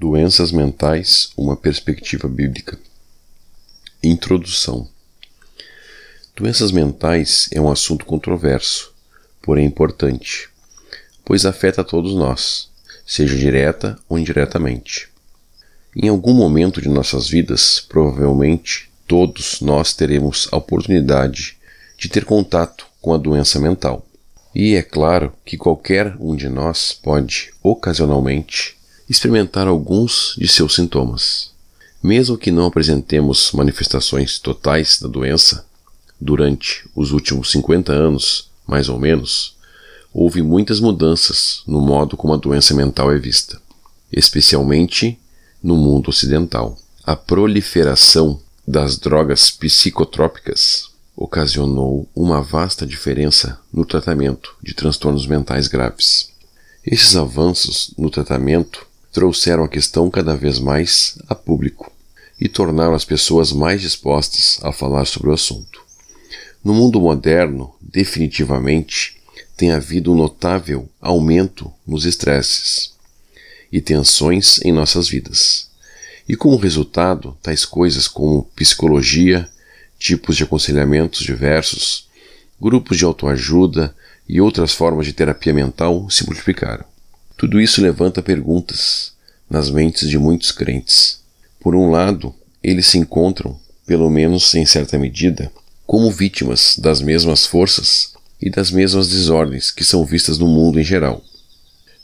Doenças mentais, uma perspectiva bíblica. Introdução. Doenças mentais é um assunto controverso, porém importante, pois afeta a todos nós, seja direta ou indiretamente. Em algum momento de nossas vidas, provavelmente todos nós teremos a oportunidade de ter contato com a doença mental. E é claro que qualquer um de nós pode, ocasionalmente, experimentar alguns de seus sintomas. Mesmo que não apresentemos manifestações totais da doença, durante os últimos 50 anos, mais ou menos, houve muitas mudanças no modo como a doença mental é vista, especialmente no mundo ocidental. A proliferação das drogas psicotrópicas ocasionou uma vasta diferença no tratamento de transtornos mentais graves. Esses avanços no tratamento trouxeram a questão cada vez mais a público e tornaram as pessoas mais dispostas a falar sobre o assunto. No mundo moderno, definitivamente, tem havido um notável aumento nos estresses e tensões em nossas vidas. E como resultado, tais coisas como psicologia, tipos de aconselhamentos diversos, grupos de autoajuda e outras formas de terapia mental se multiplicaram. Tudo isso levanta perguntas nas mentes de muitos crentes. Por um lado, eles se encontram, pelo menos em certa medida, como vítimas das mesmas forças e das mesmas desordens que são vistas no mundo em geral.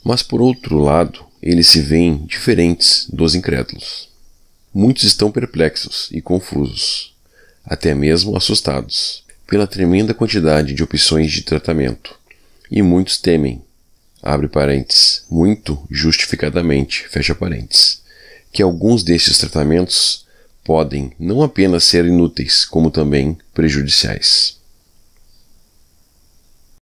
Mas por outro lado, eles se veem diferentes dos incrédulos. Muitos estão perplexos e confusos, até mesmo assustados, pela tremenda quantidade de opções de tratamento, e muitos temem, abre parênteses, muito justificadamente, fecha parênteses, que alguns destes tratamentos podem não apenas ser inúteis, como também prejudiciais.